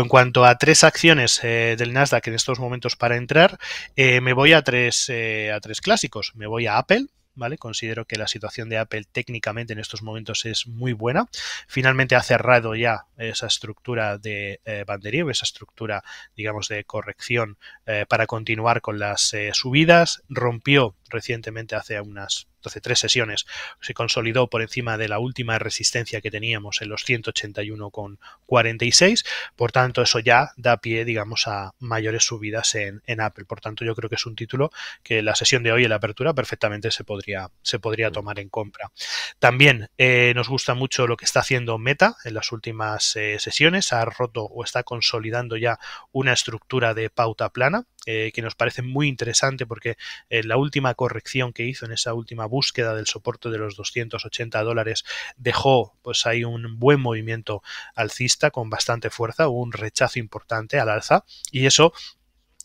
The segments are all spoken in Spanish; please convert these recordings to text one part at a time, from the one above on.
en cuanto a tres acciones eh, del Nasdaq en estos momentos para entrar, eh, me voy a tres, eh, a tres clásicos. Me voy a Apple, ¿Vale? Considero que la situación de Apple técnicamente en estos momentos es muy buena. Finalmente ha cerrado ya esa estructura de eh, banderío, esa estructura, digamos, de corrección para continuar con las subidas. Rompió recientemente hace unas entonces, tres sesiones, se consolidó por encima de la última resistencia que teníamos en los 181,46. Por tanto, eso ya da pie, digamos, a mayores subidas en, Apple. Por tanto, yo creo que es un título que la sesión de hoy en la apertura perfectamente se podría, se podría tomar en compra. También eh, nos gusta mucho lo que está haciendo Meta en las últimas eh, sesiones. Ha roto o está consolidando ya una estructura de pauta plana. Eh, que nos parece muy interesante porque la última corrección que hizo en esa última búsqueda del soporte de los 280 dólares dejó pues hay un buen movimiento alcista con bastante fuerza, un rechazo importante al alza y eso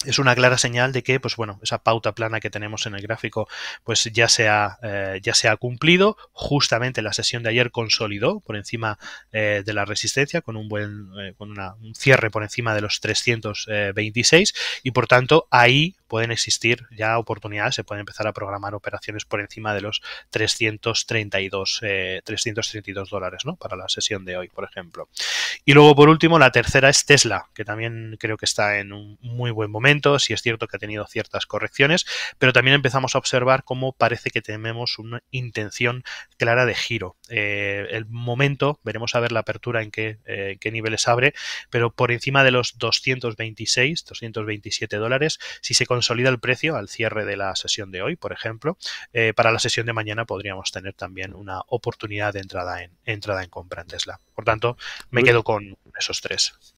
es una clara señal de que, pues bueno, esa pauta plana que tenemos en el gráfico, pues ya se ha, eh, ya se ha cumplido. Justamente la sesión de ayer consolidó por encima eh, de la resistencia con un buen, eh, con una, un cierre por encima de los 326 y por tanto ahí pueden existir ya oportunidades, se pueden empezar a programar operaciones por encima de los 332, eh, 332 dólares ¿no? para la sesión de hoy, por ejemplo. Y luego, por último, la tercera es Tesla, que también creo que está en un muy buen momento, si es cierto que ha tenido ciertas correcciones, pero también empezamos a observar cómo parece que tenemos una intención clara de giro. Eh, el momento, veremos a ver la apertura en qué, eh, qué niveles abre, pero por encima de los 226, 227 dólares, si se consolida el precio al cierre de la sesión de hoy, por ejemplo, eh, para la sesión de mañana podríamos tener también una oportunidad de entrada en, entrada en compra en Tesla. Por tanto, me quedo con esos tres.